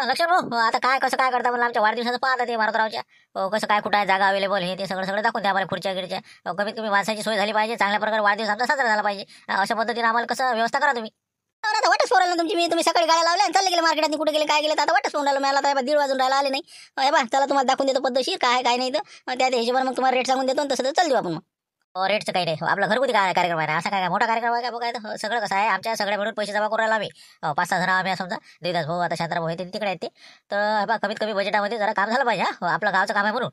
लक्ष भाऊ हो, आता काय कसं काय करता म्हणलं आमच्या वाढदिवसाचं पाहता ते मारुतरावच्या हो, कसं काय कुठं आहे जागा अवेलेबल हे ते सगळं सगळं दाखवून द्या आम्हाला खुर्च्या गिरच्या हो, कमीत कमी माणसाची सोय झाली पाहिजे चांगल्या प्रकारे वाढदिवस आमचा साजरा झाला पाहिजे अशा पद्धतीने आम्हाला कसं व्यवस्था करा तुम्ही आता वाटच सोराला ना तुमची मी तुम्ही सकाळी गाड्या लावल्या आणि चालले गेले मार्केटात कुठे गेले काय गेले आता वाटच फोन राहिलं मला आता दीड वाजून राहिला आले नाही बा चला तुम्हाला दाखवून देतो पद्धतशीर काय काय नाही तर त्या हिशोबाने मग तुम्हाला रेट सांगून देतो तसं तर देऊ आपण मग Oh, रेटचं काही नाही आपलं घरगुती काय कार्यक्रम आहे असा काय मोठा कार्यक्रम आहे का बघा सगळं कसं आहे आमच्या सगळ्या मिळून पैसे जमा करायला आम्ही पाच सहा जण आम्ही समजा देवदास भाऊ आता भाऊ हे तिकडे येते तर बा कमीत कमी बजेटामध्ये जरा काम झालं पाहिजे हा हो, आपलं गावचं काम आहे म्हणून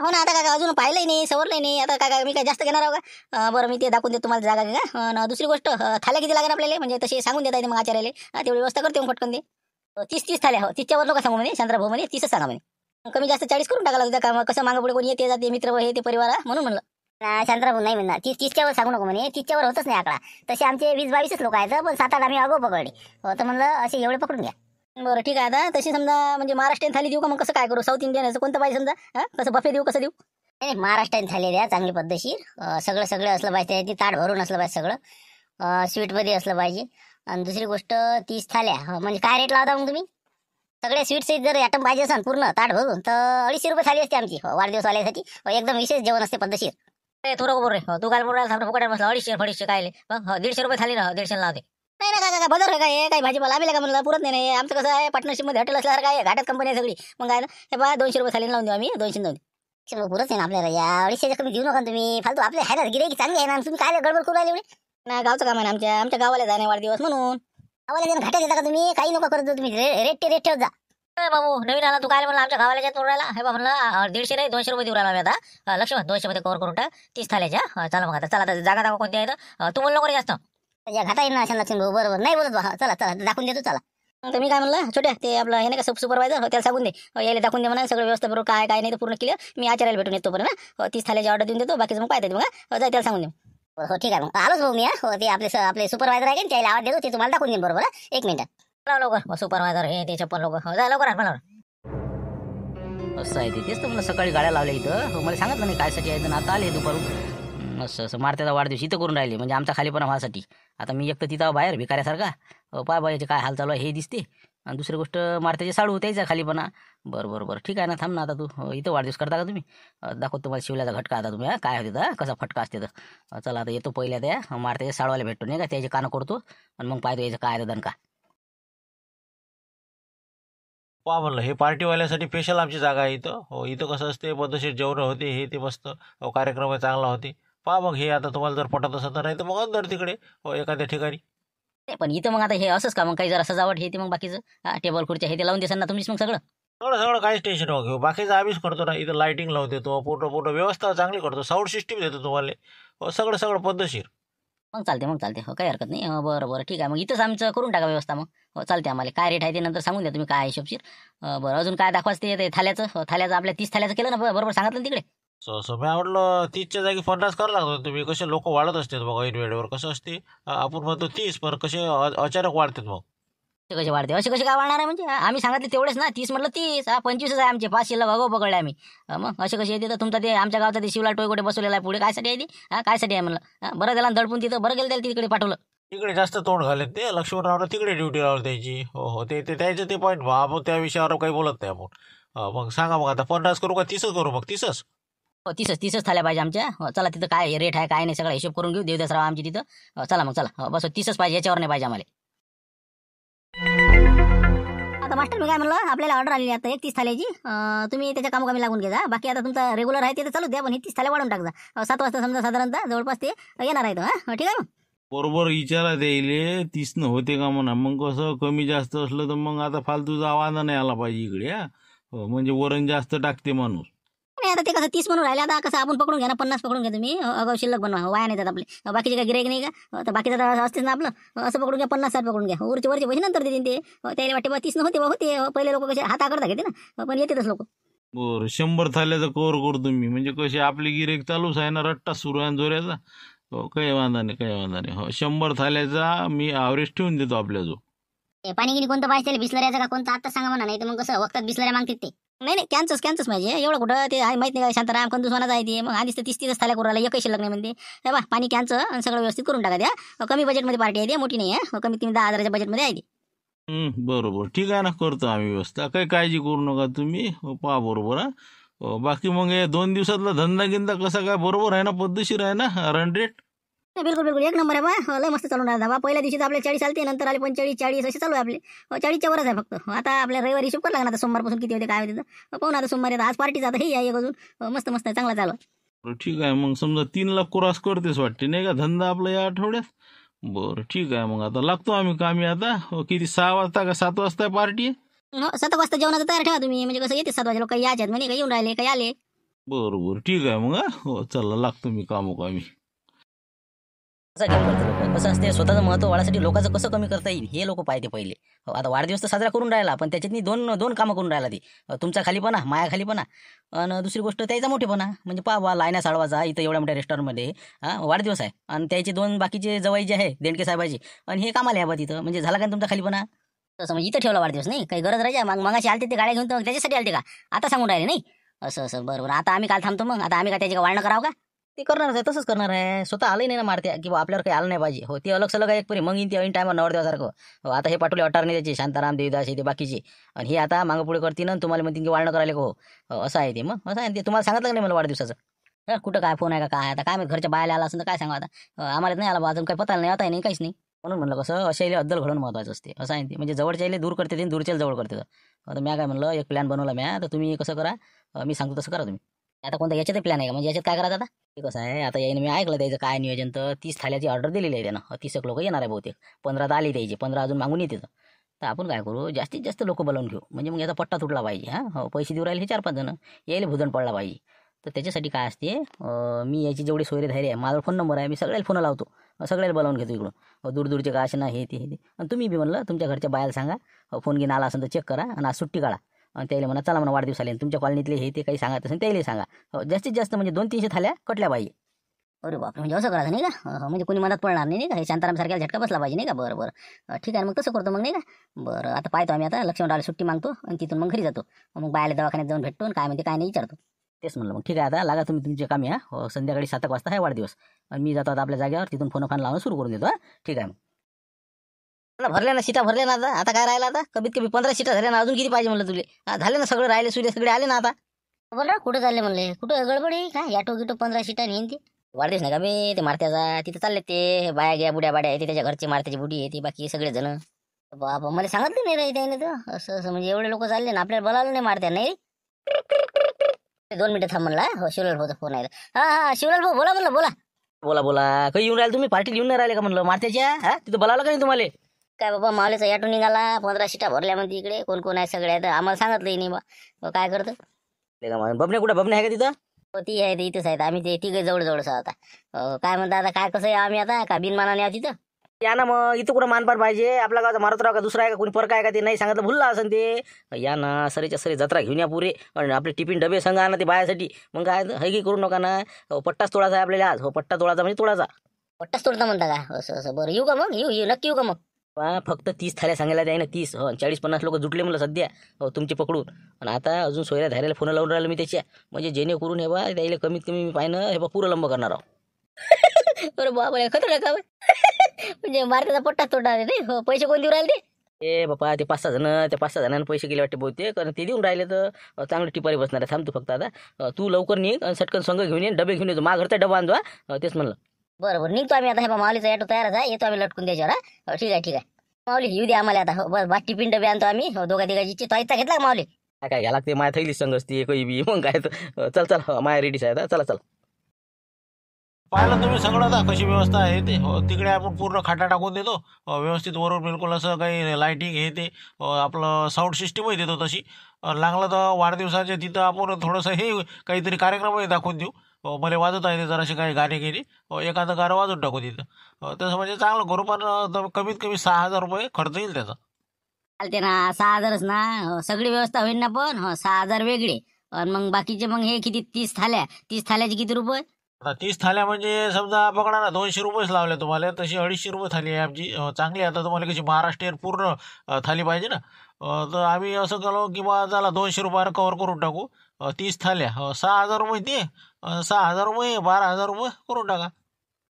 हो ना आता काय अजून पाहिलंही नाही सवरलं नाही आता काय काय मी काय जास्त घेणार आहो का बरं मी ते दाखवून देतो तुम्हाला जागा घ्या दुसरी गोष्ट थाल्या किती लागेल आपल्याला म्हणजे तसे सांगून देता येते मग आचार्याला तेवढी व्यवस्था करते फटकन दे तीस तीस थाल्या हो तीसच्यावर नका सांगू म्हणे भाऊ म्हणे तीसच सांगा म्हणे कमी जास्त चाळीस करून टाकायला लागतं का कसं मागं पुढे कोणी येते जाते मित्र हे ते परिवार म्हणून म्हणलं शांतराभू नाही म्हणणार तीस तीसच्यावर सांगू नको म्हणे तीसच्यावर होतच नाही आकडा तसे आमचे वीस बावीसच लोक आहेत पण सात आठ आम्ही अगो पकडले हो, तर म्हणलं असे एवढे पकडून घ्या बरं ठीक आहे आता तशी समजा म्हणजे महाराष्ट्रीयन थाली देऊ का मग कसं काय करू साऊथ इंडियन असं कोणतं पाहिजे समजा कसं बफे देऊ कसं देऊ नाही महाराष्ट्रीयन थाली द्या चांगली पद्धतशीर सगळं सगळं असलं पाहिजे ती ताट भरून असलं पाहिजे सगळं स्वीटमध्ये असलं पाहिजे आणि दुसरी गोष्ट तीस थाल्या म्हणजे काय रेट लावता मग तुम्ही सगळे स्वीट्स जर ॲटम पाहिजे असाल पूर्ण ताट भरून तर अडीचशे रुपये थाली असते आमची हो, वाढदिवस वाल्यासाठी हो, एकदम विशेष जेवण असते पद्धतशीर ए थोडं नको रे तू काल फुकट अडीचशे काय मग दीडशे रुपये झाले ना दीडशे लावते नाही ना काका बदल काय काही भाजीपाला आम्ही का म्हणलं पुरत नाही आमचं कसं आहे पार्टनरशिप मध्ये हॉटेल असल्यावर काय आहे, घाटात कंपनी आहे सगळी मग काय ना हे बा दोनशे रुपये थाली लावून देऊ आम्ही दोनशे लावून पुरत नाही ना आपल्याला या अडीचशे कमी देऊ नका तुम्ही फालतू आपल्या ह्याला गिरे की चांगली आहे ना तुम्ही काय गडबड करू राहिले ना गावचं काम आहे ना आमच्या आमच्या गावाला जाणे वाढदिवस म्हणून गावाला घाटात येता का तुम्ही काही नको करत तुम्ही रेट रेट ठेवत जा बाबू नवीन आला तू काय म्हणलं आमच्या गावाला तोडायला हे बाबा म्हणलं दीडशे नाही दोनशे रुपये देऊ राहिला लक्ष्मण दोनशे मध्ये कव्हर करून टाक तीस थाल्याच्या चला मग आता चला जागा दाखवा कोणती आहे तू म्हणलं जास्त घाता येईल ना अशा बरोबर नाही बोलत बा चला चला दाखवून देतो चला तर मी काय म्हणलं छोट्या ते आपलं हे नाही का सुपरवायझर हो त्याला सांगून दे हो, यायला दाखवून दे म्हणा सगळं व्यवस्था बरोबर काय काय नाही ते पूर्ण केलं मी आचार्याला भेटून येतो बरं हो, तीस थाल्याची ऑर्डर देऊन देतो बाकीचं मग पाहते मग हो, जाय त्याला सांगून दे हो ठीक आहे मग आलोच भाऊ मी हो ते आपले आपले सुपरवायझर आहे की त्याला आवाज देतो ते तुम्हाला दाखवून देईन बरोबर एक मिनिट लोक सुपरवायझर हे ते चप्पल लोक हो, जा लवकर आण मला असं आहे तेच तर मला सकाळी गाड्या लावल्या इथं हो, मला सांगितलं नाही कायसाठी आहे आता आले दुपारू असं असं मारत्याचा वाढदिवस इथं करून राहिले म्हणजे आमचा खालीपणा व्हायसाठी आता मी एक तर तिथं बाहेर भिकाऱ्यासारखा पाय बायचे काय हाल चालू आहे हे दिसते आणि दुसरी गोष्ट मारत्याचे साडू त्याचा खालीपणा बरं बरं बरं ठीक आहे ना थांब ना आता तू हो, इथं वाढदिवस करता का तुम्ही दाखवतो तुम्हाला शिवल्याचा घटका आता तुम्ही काय होते तर कसा फटका असते तर चला आता येतो पहिल्या त्या मारत्याच्या साडवाला भेटतो नाही का त्याचे कानं करतो आणि मग पाहतो याचं काय दान का पहा म्हणलं हे पार्टीवाल्यासाठी स्पेशल आमची जागा आहे इथं हो इथं कसं असते पद्धतशीर जेवणं होते हे ते मस्त हो कार्यक्रम चांगला होते पहा मग हे आता तुम्हाला जर पटत असं तर नाही तर मग अंदर तिकडे हो एखाद्या ठिकाणी पण इथं मग आता हे असंच का मग काही जरा सजावट हे ते मग बाकीचं टेबल खुर्च्या हे ते लावून देसान ना तुम्हीच मग सगळं सगळं सगळं काहीच टेन्शन नका घेऊ बाकीचं आम्हीच करतो ना इथं लाईटिंग लावून देतो पूर्ण पूर्ण व्यवस्था चांगली करतो साऊंड सिस्टीम देतो तुम्हाला हो सगळं सगळं पद्धतशीर मग चालते मग चालते हो काही हरकत नाही हो बरं बरं ठीक आहे मग इथंच आमचं करून टाका व्यवस्था मग हो चालते आम्हाला काय रेट आहे ते नंतर सांगून द्या तुम्ही काय हिशोबशीर हो, बरं अजून काय दाखवाच ते थाल्याचं हो, थाल्याचं आपल्या तीस थाल्याचं केलं ना बरोबर सांगितलं तिकडे सो सो आवडलं तीसच्या जागी पन्नास करा लागतो तुम्ही कसे लोक वाढत असतात बघा ऐन कसं असते आपण म्हणतो तीस पण कसे अचानक वाढतात मग कसे वाढते असे कसे काय वाढणार आहे म्हणजे आम्ही सांगितले तेवढेच ना तीस म्हटलं तीस हा पंचवीसच आहे आमचे पाच शिल्ला अगो पकडले आम्ही मग असे कसे येते तर तुमचा ते आमच्या गावचा ते शिवला कुठे बसवलेला आहे पुढे कायसाठी आहे ती हा कायसाठी आहे म्हणलं बरं त्याला दडपून तिथं बरं गेलं त्याला तिकडे पाठवलं तिकडे जास्त तोंड घाले ते लक्ष्मणराव तिकडे ड्युटी त्याची हो हो ते त्याचं ते पॉईंट व्हा आपण त्या विषयावर काही बोलत नाही आपण मग सांगा मग आता पन्नास करू का तीसच करू मग तीसच हो तीसच तीसच थाल्या पाहिजे आमच्या हो, चला तिथं काय रेट आहे काय नाही सगळा हिशोब करून घेऊ देवदासराव आमची तिथं हो, चला मग चला हो, बस तीसच पाहिजे याच्यावर नाही पाहिजे आम्हाला आता मास्टर मी काय म्हणलं आपल्याला ऑर्डर आलेली आता एक तीस थाल्याची तुम्ही त्याच्या कामोकामी लागून घ्या बाकी आता तुमचा रेग्युलर आहे ते चालू द्या पण हे तीस थाल्या वाढून टाकजा सात वाजता समजा साधारणतः जवळपास ते येणार आहेत हा ठीक आहे बरोबर विचारा येईल तीस न होते का म्हणा मग कसं कमी जास्त असलं तर मग आता फालतूचा आवाज नाही आला पाहिजे इकडे म्हणजे वरण जास्त टाकते माणूस नाही आता ते कसं तीस म्हणून राहिले आता कसं आपण पकडून घ्या ना पन्नास पकडून घेतो मी अगाव शिल्लक बनवा हो, वाया नाही जात आपले बाकीचे काय गिरायक नाही का बाकीचं असतेच ना आपलं असं पकडून घ्या पन्नास साठ पकडून घ्या उरचे वरचे पैसे नंतर देतील ते त्याला वाटते बा तीस न होते पहिले लोक कसे हाता आकडता घेते ना पण येतेच लोक बर शंभर थाल्याचा कोर कोर तुम्ही म्हणजे कसे आपली गिरेक चालूच आहे ना रट्टा सुरू आहे जोऱ्याचा हो काही वांधा नाही काही वांधा नाही हो शंभर थाल्याचा मी ॲव्हरेज ठेवून देतो आपल्या जो पाणी गिरी कोणतं पाहिजे बिसलऱ्याचा का कोणता आता सांगा म्हणा नाही तर मग कसं वक्तात बिसलऱ्या मागते ते नाही नाही कॅन्सच कॅन्सस म्हणजे एवढं कुठं ते आहे माहिती नाही काय शांताराम कंदुसवानाच आहे ते मग आधीच ते तीस थाल्या करू एक कशी लग्न म्हणजे हे बा पाणी कॅन्सर आणि सगळं व्यवस्थित करून टाका द्या कमी बजेटमध्ये पार्टी आहे ते मोठी नाही आहे कमीत कमी दहा हजाराच्या बजेटमध्ये आहे बरोबर ठीक आहे ना करतो आम्ही व्यवस्था काही काळजी करू नका तुम्ही हो, पहा बरोबर हो, बाकी मग दोन दिवसातला धंदा गिंदा कसा काय बरोबर आहे ना पद्धतशीर आहे ना रनरेट बिलकुल बिलकुल एक नंबर आहे बा हो, लय मस्त चालून राहतात बा पहिल्या दिवशी तर आपल्या चाळीस चालते नंतर आले पंचेचाळीस चाळीस असे चालू आहे आपले हो, चाळीसच्या वरच आहे फक्त हो, आता आपल्या रविवारी हिशोब कर लागणार आता सोमवारपासून किती होते काय होते पाहून आता सोमवार आता आज पार्टी जातात हे आहे अजून मस्त मस्त चांगला चालू ठीक आहे मग समजा तीन लाख क्रॉस करतेस वाटते नाही का धंदा आपला या आठवड्यात बरं ठीक आहे मग आता लागतो आम्ही कामी आता किती सहा वाजता का सात वाजता पार्टी सात वाजता जेवणाचा तयार ठेवा तुम्ही म्हणजे कसं येते सात वाजता काही याच्यात म्हणे काही येऊन राहिले काही आले बरं ठीक आहे मग हो चला लागतो मी कामो कामी कसं असते स्वतःचं महत्व वाढासाठी लोकांचं कसं कमी करता येईल हे लोक पाहिजे पहिले हो, आता वाढदिवस तर साजरा करून राहिला पण त्याच्यातनी दोन दोन कामं करून राहिला ती तुमचा खालीपणा माया खालीपणा आणि दुसरी गोष्ट त्याचा मोठेपणा म्हणजे पाहा लायना साळवाचा इथं एवढ्या मोठ्या रेस्टॉरंटमध्ये वाढदिवस आहे आणि त्याचे दोन बाकीचे जवाई जे आहे देणके साहेबाची आणि हे कामाला यावं तिथं म्हणजे झाला का तुमचा खालीपणा असं म्हणजे इथं ठेवला वाढदिवस नाही काही गरज राहायच्या मग मगाशी आलते ते गाड्या घेऊन त्याच्यासाठी आलते का आता सांगून राहिले नाही असं असं बरोबर आता आम्ही काल थांबतो मग आता आम्ही का त्याची वाढणं करावं का ते करणार आहे तसंच करणार आहे स्वतः आलं नाही ना मारत्या की आपल्यावर काही आलं नाही पाहिजे हो ते अलग सलग एक परी मग येईन ते ऐन टायमा देवासारखं हो आता हे पाठवले अटार नाही त्याची शांताराम देवीदास ते बाकीचे आणि हे आता मागं पुढे ना तुम्हाला म्हणते की वाळणं करायला हो असं आहे ते मग असं आहे ते तुम्हाला सांगितलं नाही मला वाढदिवसाचं हा कुठं काय फोन आहे का काय आता काय मी घरच्या बाहेर आला असं तर काय सांगा आता आम्हाला नाही आला बा अजून काही पता नाही आता नाही काहीच नाही म्हणून म्हणलं कसं अशा अद्दल घडून महत्वाचं असते असं आहे म्हणजे जवळच्या इले दूर करते दूरच्या जवळ करते तर मी काय म्हणलं एक प्लॅन बनवला म्या तर तुम्ही कसं करा मी सांगतो तसं करा तुम्ही आता कोणता याच्यात प्लॅन आहे का म्हणजे याच्यात काय करायचं आता कसं आहे आता याने मी ऐकलं त्याचं काय नियोजन तर तीस थाल्याची ऑर्डर दिलेली आहे त्यानं तीस एक लोक येणार आहे बहुतेक पंधरा तर आली त्याची पंधरा अजून मागून येते तर आपण काय करू जास्तीत जास्त लोक बोलावून घेऊ म्हणजे मग याचा पट्टा तुटला पाहिजे हां हो, पैसे देऊ राहिले हे चार पाच जण यायला भूजन पडला पाहिजे तर त्याच्यासाठी काय असते मी याची जेवढी सोयी धैर्य आहे माझा फोन नंबर आहे मी सगळ्याला फोन लावतो सगळ्याला बोलावून घेतो इकडून दूर दूरचे काय असे ना हे ते हे ते आणि तुम्ही बी म्हणलं तुमच्या घरच्या बायाला सांगा फोन घेऊन आला असेल तर चेक करा आणि आज सुट्टी काढा आणि त्याला म्हणा चला म्हणा वाढदिवस आले तुमच्या कॉलनीतले हे ते काही सांगत असेल त्याला सांगा हो जास्तीत जास्त म्हणजे दोन तीनशे थाल्या कटल्या पाहिजे अरे बापरे म्हणजे असं करायचं नाही का म्हणजे कोणी मनात पडणार नाही का हे सारख्या झटका बसला पाहिजे नाही का बरं बरं ठीक आहे मग तसं करतो मग नाही का बरं आता पाहतो आम्ही आता राहिले सुट्टी मागतो आणि तिथून मग घरी जातो मग बाहेर दवाखान्यात जाऊन भेटतो काय म्हणजे काय नाही विचारतो तेच म्हणलं मग ठीक आहे आता लागा तुम्ही तुमचे कामी हा हो, संध्याकाळी सात वाजता आहे वाढदिवस आणि मी जातो आता आपल्या जागेवर तिथून फोन फान लावणं सुरू करून देतो ठीक आहे मग भरल्या ना सीटा भरल्या ना आता आता काय राहिला आता कमीत कमी पंधरा सीटा झाल्या ना अजून किती पाहिजे म्हणलं तुले झाले ना सगळं राहिले सूर्य सगळे आले ना आता बरं कुठं चालले म्हणले कुठं गडबडी काय याटो गिटो पंधरा सीटा नेन ती वाढतेस ना का मी ते मारत्याचा तिथे चालले ते बाया गया बुड्या बाड्या येते त्याच्या घरचे मारत्याची बुडी ते बाकी सगळे जण बाप मला सांगितलं नाही रे त्याने तर असं असं म्हणजे एवढे लोक चालले ना आपल्याला बोलायला नाही मारत्या नाही दोन मिनिटं थांब म्हणला हो शिवलाल भाऊ फोन आहे हा हा शिवलाल भाऊ बोला म्हणलं बोला बोला बोला काही येऊन राहिले तुम्ही पार्टी येऊन नाही राहिले का म्हणलं मारत्याच्या हा तिथं बोलावलं का नाही तुम्हाला काय बाबा मावलेचा याटून निघाला पंधरा शिटा भरल्या म्हणते इकडे कोण कोण आहे सगळ्या आम्हाला सांगितलं नाही बा काय करतं बबने कुठं बबने आहे का तिथं हो, ती आहे ते इथेच आहेत आम्ही ते तिघे जवळ जवळ आता काय म्हणता आता काय कसं आहे आम्ही आता का बिनमानाने या तिथं या ना मग इथं कुठं मानपार पाहिजे आपला गाव मारुतराव का दुसरा आहे का कोणी फरक आहे का ते नाही सांगितलं भुलला असं ते या ना सरीच्या सरी जत्रा घेऊन या पुरे आणि आपले टिफिन डबे सांगा आणा ते बायासाठी मग काय हैगी करू नका ना हो, पट्टाच तोडाचा आहे आपल्याला आज हो पट्टा तोडाचा म्हणजे तोडाचा पट्टाच तोडता म्हणता का असं असं बरं येऊ का मग येऊ येऊ नक्की येऊ का मग पहा फक्त तीस थाळ्या सांगायला द्याय ना तीस हो, चाळीस पन्नास लोक जुटले मला सध्या हो तुमचे पकडून आणि आता अजून सोयऱ्या धाऱ्याला फोन लावून राहिलो मी त्याच्या म्हणजे जेणेकरून हे बा त्याला कमीत कमी मी पाहिनं हे बा पुरं लंब करणार आहो बरं बाबा खतरा का म्हणजे मारताचा पट्टा तोडणार नाही हो पैसे कोण देऊ राहिले ते ए बापा ते पाच सहा जण त्या पाच सहा जणांना पैसे गेले वाटते बोलते कारण ते देऊन राहिले तर चांगले टिपारी बसणार आहे थांबतो फक्त आता तू लवकर निघ आणि सटकन संघ घेऊन ये डबे घेऊन येतो माझ्या घरचा डबा आणजवा तेच म्हणलं बरं बरं निघतो आम्ही आता हे माऊलीचा ॲटो तयार आहे येतो आम्ही लटकून द्यायच्यावर हा हो, ठीक आहे ठीक आहे माऊली येऊ द्या आम्हाला आता हो, बस बाकी पिंड बी आणतो आम्ही हो दोघा तिघाची तो घेतला का माऊली काय काय घ्या लागते माय थैली संगस ती कोई बी मग काय हो, चल चल माया रेडीच आहे आता. चला चला पाहिलं तुम्ही सगळं आता कशी व्यवस्था आहे ते तिकडे आपण पूर्ण खाटा टाकून देतो व्यवस्थित वरून बिलकुल असं काही लाईटिंग हे ते आपलं साऊंड सिस्टमही देतो तशी लागलं तर वाढदिवसाच्या तिथं आपण थोडंसं हे काहीतरी कार्यक्रमही दाखवून देऊ मला वाजवता येते जराशी काही गाणी गेली एखादं गाणं वाजून टाकू तिथं तसं म्हणजे चांगलं पण कमीत कमी सहा हजार रुपये खर्च येईल त्याचा चालते ना सहा हजारच ना हो, सगळी व्यवस्था होईल ना पण हो, सहा हजार वेगळे आणि मग बाकीचे मग हे किती तीस थाल्या तीस थाल्याचे किती रुपये तीस थाल्या म्हणजे समजा पकडा ना दोनशे रुपयेच लावले तुम्हाला तशी अडीचशे रुपये थाली आहे आमची चांगली आता तुम्हाला कशी महाराष्ट्रीयन पूर्ण थाली पाहिजे ना तर आम्ही असं केलो की बा चला दोनशे रुपयाला कव्हर करून टाकू तीस थाल्या सहा हजार रुपये ते सहा हजार रुपये बारा हजार रुपये करून टाका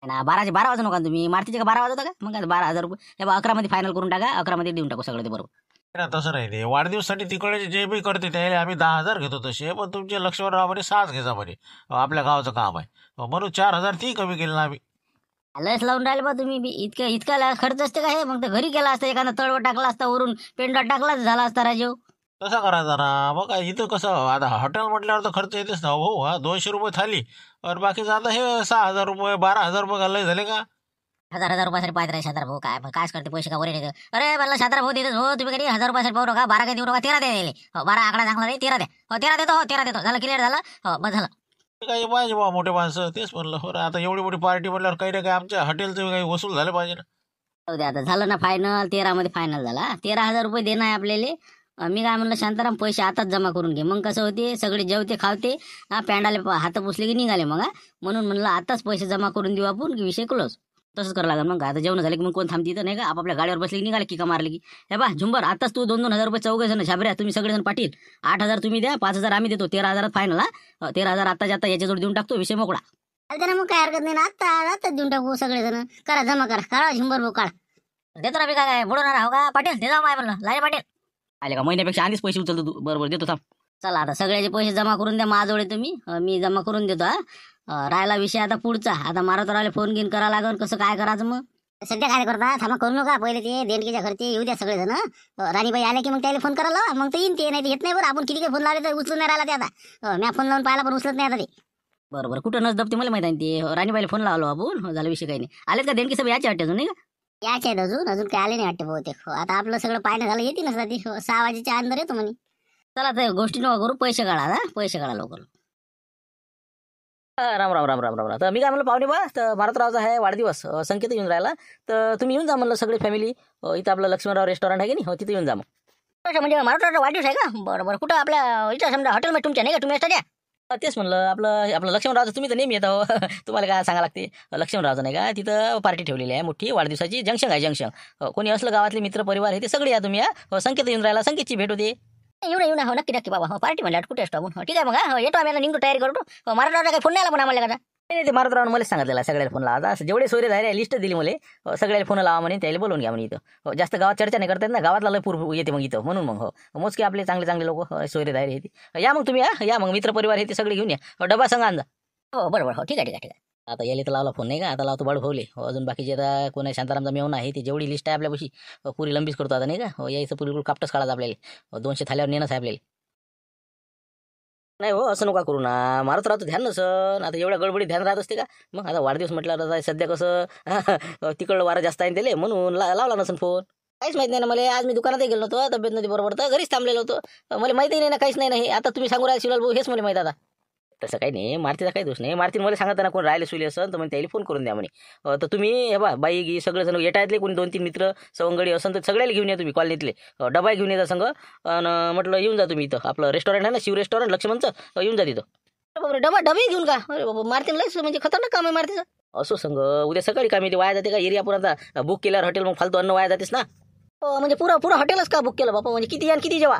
ना बाराचे बारा वाजून का तुम्ही मारतीचे का बारा वाजता का मग बारा हजार रुपये हे अकरा मध्ये फायनल करून टाका अकरा मध्ये देऊन टाकू सगळं ते बरोबर तसं नाही ते वाढदिवसासाठी तिकडे जे बी करते त्याला आम्ही दहा हजार घेतो तसे पण तुमचे लक्षवर राहामध्ये सहाच घेजा म्हणे आपल्या गावाचं काम आहे म्हणून चार हजार ती कमी केलं आम्ही लस लावून राहिले बा तुम्ही बी इतकं इतका खर्च असते का हे मग घरी गेला असता एखादा तळवट टाकला असता वरून पेंडा टाकला झाला असता राजीव कसं करा जरा काय इथं कसं आता हॉटेल म्हटल्यावर तर खर्च येतेच ना भाऊ हो, हा दोनशे रुपये थाली और बाकीचं आता हे सहा हजार रुपये बारा हजार रुपये घालले झाले का हजार हजार रुपयासाठी पाहत राहील शांतार भाऊ काय काय करते पैसे का वरील अरे मला शांतार भाऊ देतो हो तुम्ही कधी हजार रुपयासाठी पाहू नका बारा काही देऊ नका तेरा द्यायला हो, बारा आकडा चांगला नाही तेरा द्या हो, तेरा देतो हो तेरा देतो झालं क्लिअर झालं हो मग झालं काय पाहिजे बा मोठे माणसं तेच म्हणलं हो आता एवढी मोठी पार्टी म्हटल्यावर काही ना काही आमच्या हॉटेलचं काही वसूल झालं पाहिजे ना झालं ना फायनल तेरा मध्ये फायनल झाला तेरा हजार रुपये देणार आहे आपल्याला मी काय म्हणलं शांताराम पैसे आताच जमा करून घे मग कसं होते सगळे जेवते खावते हा पॅन्डाला हात पुसले की निघाले मग म्हणून म्हणलं आताच पैसे जमा करून देऊ आपण की विषय क्लोज तसंच करा लागेल मग आता जेवण झालं की मग कोण थांबते इथं नाही का आपल्या गाडीवर बसले की निघाले की का मारले की हे बा झुंबर आताच तू दोन दोन हजार रुपये चौघे जण छाबऱ्या तुम्ही सगळेजण पाटील आठ हजार तुम्ही द्या पाच हजार आम्ही देतो तेरा हजारात फायनल हा तेरा हजार आताच आता याच्याजवळ देऊन टाकतो विषय मोकळा ना मग काय हरकत नाही ना आता आताच देऊन टाकू सगळेजण करा जमा करा काढा झुंबर भाऊ काढा देतो ना मी काय बोलणार हो का पाटील दे जाऊ माय म्हणलं लाय पाटील आले का महिन्यापेक्षा आधीच पैसे उचलतो बरोबर देतो थांब चला आता सगळ्याचे पैसे जमा करून द्या माझ्याजवळ तुम्ही मी जमा करून देतो हा राहिला विषय आता पुढचा आता मारत राहिले फोन गिन करा लागेल कसं काय करायचं मग सध्या काय करता थांबा करू नका पहिले ते देणगीच्या घरचे येऊ द्या सगळे जण राणीबाई आले की मग त्याला फोन करायला लावा मग ते येईन ते नाही येत नाही बरं आपण किती काय फोन लावले तर उचलून नाही राहिला ते आता मी फोन लावून पाहिला पण उचलत नाही आता ते बरोबर कुठं नस दबते मला माहिती आहे ते राणीबाईला फोन लावलो आपण हो, झाला विषय काही नाही आलेत का देणगी सगळे याच्या वाटत नाही का काय अजून अजून काय आले नाही वाटते बहुतेक हो, आता आपलं सगळं पाहणं झालं येतील ना ती हो, सहा वाजेच्या अंदर येतो म्हणे चला ते गोष्टी नका करू पैसे काढा हा पैसे काढा लवकर हा, राम राम राम राम राम राम तर मी काय म्हणलं पाहुणे बा तर भारतरावचा आहे वाढदिवस संकेत येऊन राहिला तर तुम्ही येऊन जा म्हणलं सगळी फॅमिली इथं आपलं लक्ष्मीराव रेस्टॉरंट आहे की नाही हो तिथे येऊन जा मग म्हणजे वाढदिवस आहे का बरं बरं कुठं आपल्या इथं समजा हॉटेलमध्ये तुमच्या नाही का तुम्ही असता द्या तेच म्हणलं आपलं आपलं रावज तुम्ही तर नेहमी येतो तुम्हाला काय सांगा लागते रावज नाही का तिथं पार्टी ठेवलेली आहे मोठी वाढदिवसाची जंक्शन आहे जंक्शन कोणी असलं गावातले मित्र परिवार हे ते सगळे या तुम्ही हो संकेत येऊन राहिला संकेतची भेट दे येऊ येऊ ना हो नक्की नक्की बाबा हो पार्टी म्हणल्यावर कुठे असतो हो, आपण ठीक आहे मग हा हो, येतो आम्ही निघतो तयारी करतो हो, मराठवाडा काही फोन नाही आला पण आम्हाला नाही ते राहून मला सांगितलं सगळ्याला फोनला आता जेवढे सोयरे झाले लिस्ट दिली मला हो, सगळ्याला फोन लावा म्हणे त्याला बोलून घ्या म्हणे इथं हो, जास्त गावात चर्चा नाही करतात ना गावातला लय पूर येते मग इथं म्हणून मग हो मोजके आपले चांगले चांगले लोक हो, सोयरे धायरे येते या मग तुम्ही या या मग मित्र परिवार ते सगळे घेऊन या डबा सांगा अंदा हो बरोबर हो ठीक आहे ठीक आहे आता याला तर लावला फोन नाही का आता लावतो बडभवले भाऊले अजून बाकीचे आता कोणा शांतारामचा मेवून आहे ते जेवढी लिस्ट आहे आपल्यापाशी पुरी लंबीच करतो आता नाही का हो यायचं पुरी कापटच काढायचं आपल्याला दोनशे थाल्यावर नेणंच आहे आपल्याला नाही हो असं नका करू ना मारत राहतो ध्यान नसन आता एवढ्या गडबडी ध्यान राहत असते का मग आता वाढदिवस म्हटलं सध्या कसं तिकडं वारा जास्त आहे त्याला म्हणून लावला नसन फोन काहीच माहिती नाही ना मला आज मी दुकानातही गेलो नव्हतो तब्येत नदी बरोबर तर घरीच थांबलेलं होतं मला माहिती नाही ना काहीच नाही नाही आता तुम्ही सांगू राहा शिवलाल भाऊ हेच मला माहिती आता तसं काही नाही मारतीचा काही दोष नाही मारतीन मला सांगताना ना कोण राहिले सुले असं तर मग त्याला फोन करून द्या म्हणे तर तुम्ही हे बा बाई गी सगळेजण येटायतले कोणी दोन तीन मित्र सवंगडी असन तर सगळ्याला घेऊन या तुम्ही कॉलनीतले डबा घेऊन येता संघ आणि म्हटलं येऊन जा तुम्ही इथं आपलं रेस्टॉरंट आहे ना शिव रेस्टॉरंट लक्ष्मणचं येऊन जा तिथं बाबा डबा डबे घेऊन का अरे बाबा मारतीन लयच म्हणजे खतरनाक काम आहे मारतीचं असो संघ उद्या सकाळी काम येते वाया जाते का एरिया पुरा आता बुक केल्यावर हॉटेल मग फालतू अन्न वाया जातेस ना हो, म्हणजे पुरा पुरा हॉटेलच का बुक केलं बाबा म्हणजे किती आणि किती जेव्हा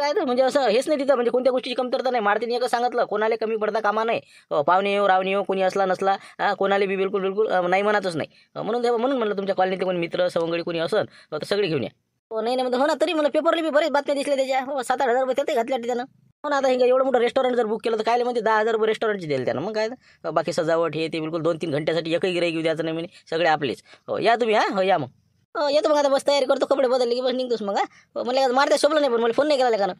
काय तर म्हणजे असं हेच नाही तिथं म्हणजे कोणत्या गोष्टीची कमतरता नाही मारतीने एक सांगितलं कोणाला कमी पडता कामा नाही पाहुणे येऊ रावणे येऊ कोणी असला नसला कोणाला बी बिलकुल बिलकुल नाही म्हणतच नाही म्हणून म्हणून म्हणलं तुमच्या कॉलनीतले कोणी मित्र सवंगडी कोणी असेल तर सगळे घेऊन या हो नाही नाही हो ना तरी मला पेपरला बी बरेच बातम्या दिसल्या त्याच्या हो सात आठ हजार रुपये ते घातल्या त्यानं हो ना आता हे एवढं मोठं रेस्टॉरंट जर बुक केलं तर काय म्हणजे दहा हजार रुपये रेस्टॉरंटची दिले त्यानं मग काय बाकी सजावट हे ते बिलकुल दोन तीन घंट्यासाठी एकही गिराई घेऊ द्यायचं नाही म्हणजे सगळे आपलेच हो या तुम्ही हां हो या मग हो, येतो मग आता बस तयारी करतो कपडे बदलले की बस निघतोस मग मला हो, मारता शोभलं नाही पण मला फोन नाही केला का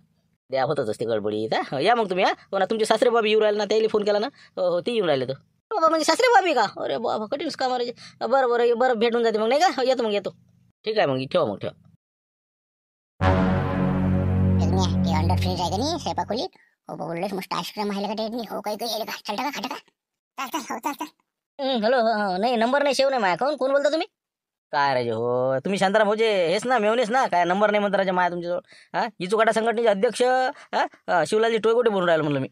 द्या होतच असते गडबडी इथं या मग तुम्ही हा हो, तुमचे सासरे बाबी येऊ राहिले ना त्याला फोन केला ना हो ते येऊन राहिले तर बाबा म्हणजे सासरे बाबी का अरे बाबा कठीण का मारायचे बरं बरं बरं भेटून जाते मग नाही का येतो मग येतो ठीक आहे मग ठेवा मग ठेवा काही हॅलो नाही नंबर नाही शेव नाही कोण कोण बोलता तुम्ही काय राजे हो तुम्ही शांतराम हेच ना मेवनेस ना काय नंबर नाही म्हणता राजा माया तुमच्याजवळ हा संघटनेचे अध्यक्ष शिवलाल शिवलालजी कुठे बोलून राहिलो म्हणलं मी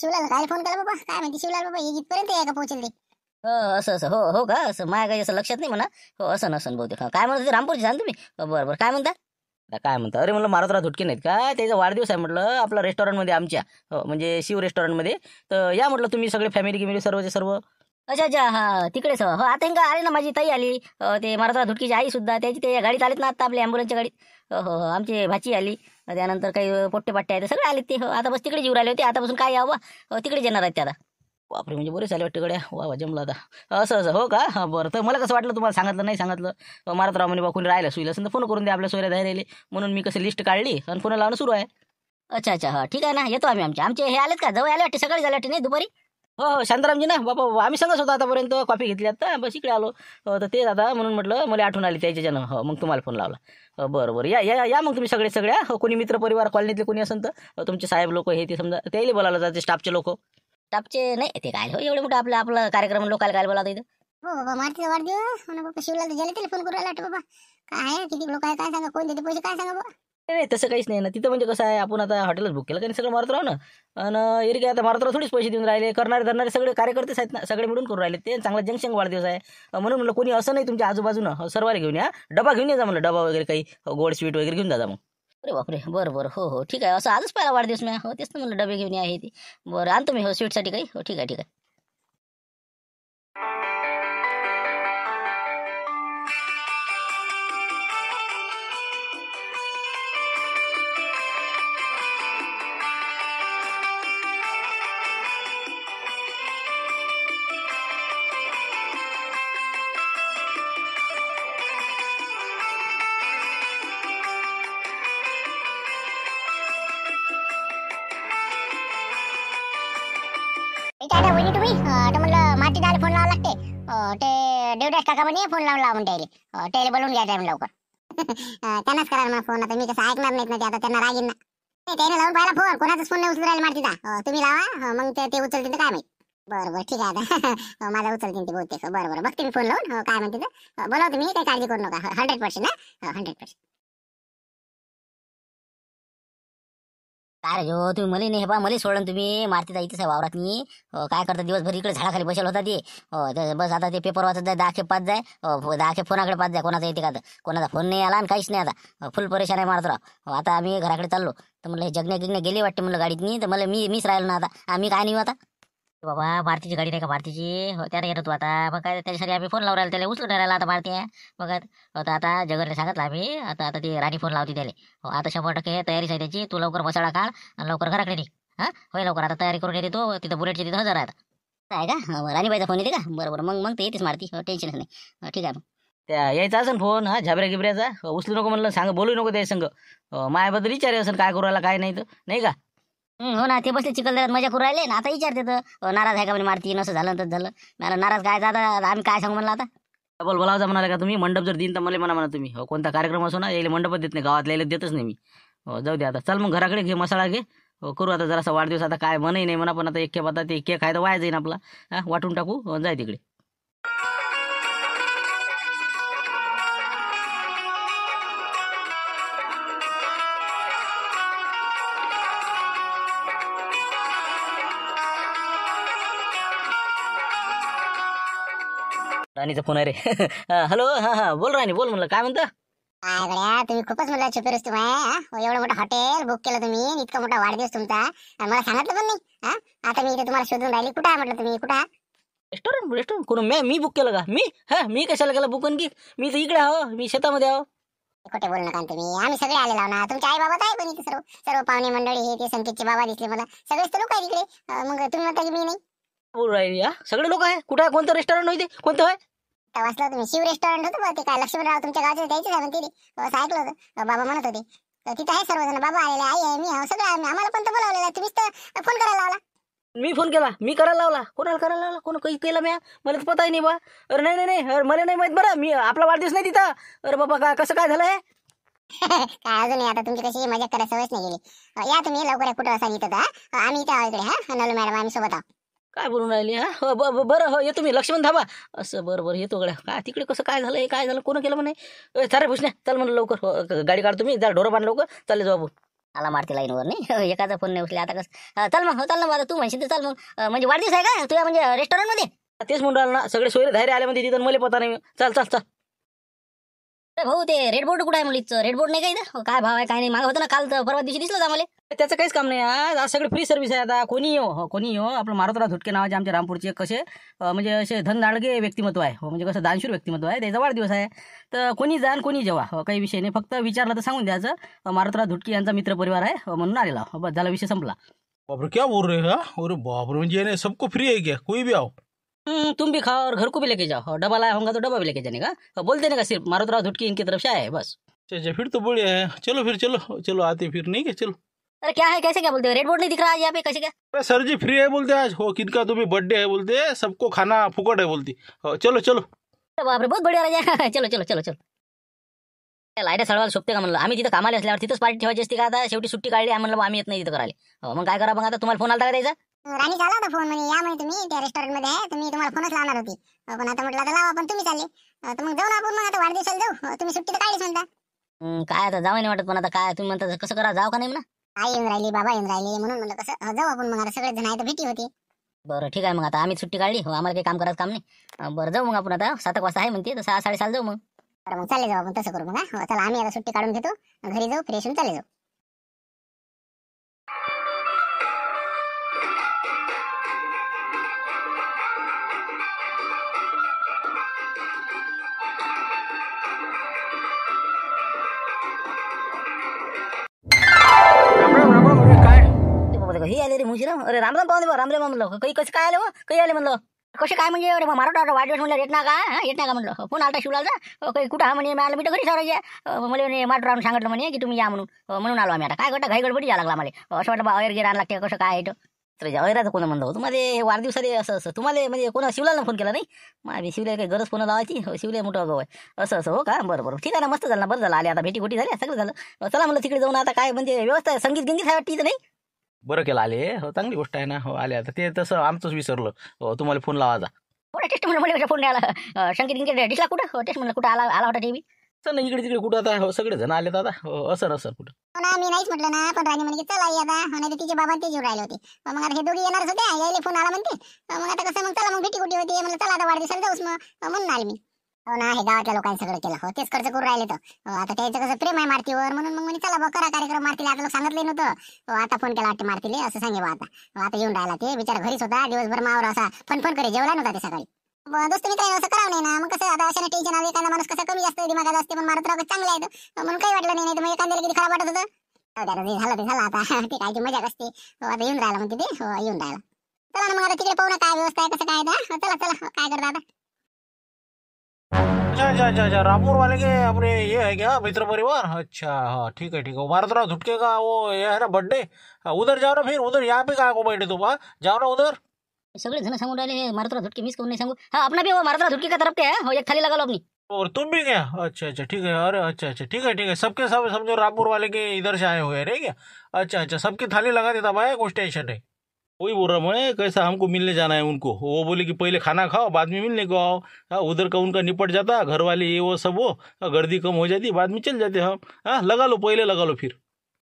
शिवलाल काय फोन केला बाबा काय माहिती शिवलाल बाबा इथपर्यंत का पोहोचेल ते असं असं हो हो का असं माया काही असं लक्षात नाही म्हणा हो असं नसन बहुतेक काय म्हणतो होते सांग तुम्ही बरं काय म्हणता काय म्हणता अरे म्हणलं मारुतराव धुटके नाहीत का त्याचा वाढदिवस आहे म्हटलं आपला रेस्टॉरंटमध्ये आमच्या हो, म्हणजे शिव रेस्टॉरंटमध्ये तर या म्हटलं तुम्ही सगळे फॅमिली गिमिली सर्वचे सर्व अच्छा अच्छा हा तिकडेच हो आता का आले ना माझी ताई आली ते मराठा धुटकीची आई सुद्धा त्याची ते गाडीत चालत ना आता आपल्या अँबुलन्सच्या गाडीत हो हो आमची भाची आली त्यानंतर काही पोट्टे पाट्टे आहेत सगळे आले ते हो आता बस तिकडे जीवर आले होते आतापासून काय यावं तिकडे येणार आहेत त्याला आता बापरे म्हणजे बरेच आले वाटते गड्या वा वा आता असं असं हो का हां बरं तर मला कसं वाटलं तुम्हाला सांगितलं नाही सांगितलं मराठा मारुतराव म्हणे राहिलं सुईल असेल तर फोन करून द्या आपल्या सोयऱ्या राहिले म्हणून मी कसं लिस्ट काढली आणि फोन लावणं सुरू आहे अच्छा अच्छा हा ठीक आहे ना येतो आम्ही आमचे आमचे हे आलेत का जवळ आले वाटते सकाळी झाले वाटते नाही दुपारी हो, हो शांतारामजी ना बाबा आम्ही सांगत होतो आतापर्यंत कॉफी घेतली आता बस इकडे आलो हो, तर तेच आता म्हणून म्हटलं मला आठवण आली जन हो मग तुम्हाला फोन लावला हो, बरं बरं या या या मग तुम्ही सगळे सगळ्या हो कोणी मित्र परिवार कॉलनीतले कोणी असेल तर तुमचे साहेब लोक हे ते समजा त्याही बोलायला जाते स्टाफचे लोक स्टाफचे नाही ते काय हो एवढे मोठं आपलं आपला कार्यक्रम लोकांना काय बोलावतो इथं हो बाबा मारती वाढदिवस म्हणा बाबा शिवला तर झाले टेलिफोन फोन करायला बाबा काय किती लोक आहे काय सांगा कोण देते पैसे काय सांगा बाबा नाही तसं काहीच नाही ना तिथं म्हणजे कसं आहे आपण आता हॉटेलच बुक केलं कारण सगळं मारत राहू ना आणि एरी आता आता राहू थोडीच पैसे देऊन राहिले करणारे धरणारे सगळे कार्यकर्तेच आहेत ना सगळे मिळून करून राहिले ते चांगला जंक्शन वाढदिवस आहे म्हणून म्हटलं कोणी असं नाही तुमच्या आजूबाजूनं सर्वाला घेऊन या डबा घेऊन या म्हणलं डबा वगैरे काही गोड स्वीट वगैरे घेऊन जा मग अरे बापरे बरं बरं हो हो ठीक आहे असं आजच पाहिला वाढदिवस मी हो तेच ना म्हणलं डबे घेऊन या हे ते बरं आणतो मी हो स्वीटसाठी काही हो ठीक आहे ठीक आहे अभ्यास काका बनिए फोन लावून लावून टेले टेले बोलून घ्यायचा आहे लवकर त्यांनाच करा मला फोन आता मी कसं ऐकणार नाही ना आता त्यांना रागीन ना त्याने लावून पाहिला फोन कोणाचाच फोन नाही उचलून राहिला मारतीचा तुम्ही लावा मग ते उचलतील तर काय माहिती बरं बरं ठीक आहे आता माझा उचलतील ते बहुतेक बरं बरं बघते मी फोन लावून काय म्हणते बोलवते मी काही काळजी करू नका हंड्रेड पर्सेंट ना हंड्रेड पर्सेंट काय जो तुम्ही मले नाही हे पहा मले सोडून तुम्ही मारते जा इथेच वावरात मी काय करता दिवसभर इकडे झाडाखाली बसेल होता ते बस आता ते पेपर वाचत जाय दहा पाच जाय दहाखे फोनाकडे पाच जाय कोणाचा येते का तर. कोणाचा फोन नाही आला आणि काहीच नाही आता फुल परेशान आहे मारत आता आम्ही घराकडे चाललो तर म्हणलं हे जगण्या गिगण्या गेले वाटते म्हणलं गाडीतनी तर मला मी मीच राहिलो ना आता आम्ही काय नाही आता बाबा भारतीची गाडी नाही का भारतीची हो त्याने येतो तू आता मग काय त्याच्यासाठी आम्ही फोन लावला त्याला उचलून राहिला आता भारतीया मग होता आता जगरने सांगितलं आम्ही आता आता ती राणी फोन लावते त्याला हो आता शंभर टक्के तयारीच आहे त्याची तू लवकर मसाळा काढ आणि लवकर घराकडे निघ हां होय लवकर आता तयारी करून येते तो तिथं बुलेटची तिथं आहे आता काय का हो, राणीबाईचा फोन येते का बरोबर मग मग ते येतेच मारती हो टेन्शनच नाही हो, ठीक आहे त्या यायचा असेल फोन हा झाबऱ्या गिबऱ्याचा हो, उचलू नको म्हणलं सांग बोलू नको त्या संग मायाबद्दल विचारे असेल काय करू काय नाही तर नाही का हो ना ते बसले चिखलदऱ्यात मजा करू राहिले ना आता विचारते तर नाराज आहे का म्हणे मारती असं झालं तर झालं मला नाराज काय आता आम्ही काय सांगू म्हणलं आता बोल बोलावं म्हणाले का तुम्ही मंडप जर दिन तर मला म्हणा म्हणा तुम्ही हो कोणता कार्यक्रम असो ना यायला मंडपच देत नाही गावातल्या यायला देतच नाही मी हो जाऊ दे आता चल मग घराकडे घे मसाला घे हो करू आता जरासा वाढदिवस आता काय म्हणही नाही म्हणा पण आता एक केक आता ते एक आहे तर वाया जाईन आपला वाटून टाकू हो, जाय तिकडे राणीचा फोन आहे रे हॅलो हा हा बोल राणी बोल म्हणलं काय म्हणता काय गड्या तुम्ही खूपच मला छुपे रुस्तम हो, एवढं मोठं हॉटेल बुक केलं तुम्ही इतका मोठा वाढदिवस तुमचा आणि मला सांगितलं पण नाही आता मी इथे तुम्हाला शोधून राहिली कुठं आहे म्हटलं तुम्ही कुठं रेस्टॉरंट रेस्टॉरंट करून मी मी बुक केलं का मी हा मी कशाला गेला बुक की मी तर इकडे आहो मी शेतामध्ये आहो कुठे बोलू नका तुम्ही आम्ही सगळे आलेलो आहो ना आई बाबा काय पण इथे सर्व सर्व पाहुणे मंडळी हे ते संकेतचे बाबा दिसले मला सगळेच तर लोक आहे तिकडे मग तुम्ही म्हणता की मी नाही बोल राहिली सगळे लोक आहे कुठं आहे कोणतं रेस्टॉरंट होते कोणतं आहे आता वाचलं तुम्ही शिव रेस्टॉरंट होतं बघ ते काय लक्ष्मणराव तुमच्या गावचे द्यायचं आहे म्हणते हो, असं ऐकलं होतं बाबा म्हणत होते तिथे आहे सर्वजण बाबा आलेले आई आहे मी हो, सगळं आहे आम्हाला पण तर बोलावलेलं आहे तुम्हीच तर फोन करायला लावला मी फोन केला मी करायला लावला कोणाला करायला लावला कोण काही केला म्या मला पता नाही बा अरे नाही नाही नाही अरे मला नाही माहित बरं मी आपला वाढदिवस नाही तिथं अरे बाबा का कसं काय झालंय काय अजून आता तुमची कशी मजा करायला सवयच नाही गेली या तुम्ही लवकर कुठं असा इथं आम्ही इथं इकडे हा नलू मॅडम आम्ही सोबत आहोत काय बोलून राहिले हा हो ब बरं हो येतो मी लक्ष्मण धाबा असं बरं बरं येतो गड्या काय तिकडे कसं काय झालं हे काय झालं कोण केलं म्हणे सारे भुसण्या चल म्हणलं लवकर हो, गाडी काढतो मी जा ढोरं बांध लवकर चालले जाऊ आला मारते लाईनवर नाही हो, एकाचा फोन नाही उठले आता कसं चल मग हो चाल ना माझा तू म्हणशील तर मग म्हणजे वाढदिवस आहे का तुझ्या म्हणजे रेस्टॉरंटमध्ये तेच म्हणून राहिला ना सगळे सोयरे धायरे आले म्हणजे तिथं मला पता नाही चल चल चल भाऊ ते रेड बोर्ड कुठं आहे मुलीचं रेड बोर्ड नाही काय काय भाव आहे काय नाही मला होतं ना काल तर परवा दिवशी दिसलं आम्हाला त्याचं काहीच काम नाही आज आज फ्री सर्व्हिस आहे आता कोणी येऊ हो, कोणी येऊ आपलं मारुतराव धुटके नावाचे आमच्या रामपूरचे कसे म्हणजे असे धनदाडगे व्यक्तिमत्व आहे हो, म्हणजे कसं दानशूर व्यक्तिमत्व आहे त्याचा वाढदिवस आहे तर कोणी जाण कोणी जेवा हो, काही विषय नाही फक्त विचारलं तर सांगून द्यायचं मारुत्रा मारुतराव धुटके यांचा परिवार आहे म्हणून आलेला हो, झाला विषय संपला बापरे क्या बोल रे हा अरे म्हणजे सबको फ्री आहे क्या कोई भी आओ हम्म, तुम भी खाओ और घर को भी लेके जाओ डब्बा लाया होगा तो डबा भी लेके जाने का और बोल देने का सिर्फ मारुतराव तो धुटकी इनकी तरफ से आए बस अच्छा फिर तो बढ़िया है चलो फिर चलो चलो आते फिर नहीं क्या चलो अरे क्या है कैसे क्या बोलते हो रेड बोर्ड नहीं दिख रहा है यहाँ पे कैसे क्या अरे सर जी फ्री है बोलते आज हो किन का तुम्हें बर्थडे है बोलते सबको खाना फुकट है बोलती चलो चलो बाप रे बहुत बढ़िया राजा चलो चलो चलो चलो लाइट सड़वा सोपते का म्हणलं मतलब। आम्ही तिथं कामाला असल्यावर तिथंच पार्टी ठेवायची असते का आता शेवटी सुट्टी काढली म्हणलं मतलब आम्ही येत नाही तिथं करायला मग काय करा मग आता तुम्हाला फोन आला का त्याचा राणी झाला होता फोन म्हणे या म्हणे तुम्ही त्या रेस्टॉरंट मध्ये आहे तुम्ही तुम्हाला फोनच लावणार होती पण आता म्हटलं लावा पण तुम्ही चालले तर मग जाऊ ना आपण मग आता वाढदिवसाला जाऊ तुम्ही सुट्टी तर काढली म्हणता काय आता जाऊ नाही वाटत पण आता काय तुम्ही म्हणता कसं करा जाऊ का नाही म्हणा आई येऊन राहिली बाबा येऊन राहिली म्हणून म्हणलं कसं जाऊ आपण मग आता सगळे जण आहे तर भेटी होती बरं ठीक आहे मग आता आम्ही सुट्टी काढली हो आम्हाला काही काम करायचं काम नाही बरं जाऊ मग आपण आता सात वाजता आहे म्हणते तर सहा साडेसात जाऊ मग बरं मग चालले जाऊ आपण तसं करू मग हो, चला आम्ही आता सुट्टी काढून घेतो घरी जाऊ फ्रेश होऊन चालले जाऊ हे आले रे मुशीराम अरे राम पाहून बा रे म्हणलं काही कसं काय आलं हो? काही आले म्हणलं कसे काय म्हणजे अरे मारा वाट म्हणलं येत ना का येत ना म्हणलं फोन आलता शिवलालचा काही कुठं हा म्हणे मला मी तर घरी सरायचे मला म्हणे माटरावून सांगितलं म्हणे की तुम्ही या म्हणून म्हणून आलो आम्ही आता काय घटा घाई गडबडी या लागला मला असं वाटलं बा अयर गिरायला लागते कसं काय येतं तर कोण म्हणलं हो? तुम्हाला वाढदिवसात असं असं तुम्हाला म्हणजे कोणा शिवलाला फोन केला नाही माझी शिवले काही गरज कोणा लावायची हो, शिवले मोठं गाव आहे असं असं हो का बरं बरं ठीक आहे ना मस्त झालं ना बरं झालं आले आता भेटी गोटी झाली सगळं झालं चला म्हणलं तिकडे जाऊन आता काय म्हणजे व्यवस्था संगीत गिंगीत आहे वाटते नाही बरं केलं आले हो चांगली गोष्ट आहे ना हो आले आता ते तसं आमचंच विसरलो हो तुम्हाला फोन लावायचा कुठे टेस्ट म्हणलं फोन आला शंकित इंकित दिसला कुठं टेस्ट हो, म्हणलं कुठं आला आला होता टीव्ही चल ना इकडे तिकडे कुठं आता हो सगळे जण आले आता हो असं असं कुठं हो मी नाहीच म्हटलं ना पण राणी म्हणजे चला आता हो, नाही तिचे बाबा ते जीव राहिले होते मग आता हे दोघी येणारच होते यायला फोन आला म्हणते मग आता कसं मग चला मग भेटी कुठे होती म्हणलं चला आता वाढदिवसाला जाऊस मग म्हणून आले मी हो ना हे गावातल्या लोकांनी सगळं केलं हो तेच खर्च करून राहिले तर हो, आता त्यांचं कसं प्रेम आहे मारतीवर म्हणून मग म्हणे चला बा करा कार्यक्रम मारतीला आपल्याला सांगितलं नव्हतं हो, आता फोन केला वाटते मारतीले असं सांगे बा आता हो, आता येऊन राहिला ते विचार घरीच होता दिवसभर मावर असा फोन फोन करे जेवला नव्हता ते सकाळी दोस्त मित्र असं करावं नाही ना मग कसं आता अशा टेन्शन आलं एखादा माणूस कसं कमी जास्त दिमागात असते पण मारत राहत चांगलं आहे म्हणून काही वाटलं नाही मग एखाद्याला किती खराब वाटत होतं ते झालं ते झालं आता ते कायची मजा असते आता येऊन राहिला म्हणते ते येऊन राहिला चला ना मग आता तिकडे पाहू ना काय व्यवस्था आहे कसं काय चला चला काय करता आता अच्छा अच्छा अच्छा अच्छा रामपुर वाले के अपने ये है क्या मित्र परिवार अच्छा हाँ ठीक है ठीक है हमारा थोड़ा तो झुटके का वो ये है ना बर्थडे हाँ, उधर जाओ ना फिर उधर यहाँ पे कहा को बैठे तुम हाँ? जाओ ना उधर सगळे जण सांगून राहिले मारुतरा तो झुटके मीच कोण नाही सांगू हा आपला बी मारुतरा तो झुटके का तरफ के है हो एक थाली लगा लो अपनी और तुम भी क्या अच्छा अच्छा ठीक है अरे अच्छा अच्छा ठीक है ठीक है सबके सब समझो रामपुर वाले के इधर से आए हुए हैं नहीं क्या अच्छा अच्छा सबकी थाली लगा देता भाई कुछ टेंशन नहीं वही बोल रहा मैं कैसा हमको मिलने जाना है उनको वो बोले कि पहले खाना खाओ बाद में मिलने को आओ हाँ उधर का उनका निपट जाता घर वाले ये वो सब वो हाँ, गर्दी कम हो जाती बाद में चल जाते हम हाँ लगा लो पहले लगा लो फिर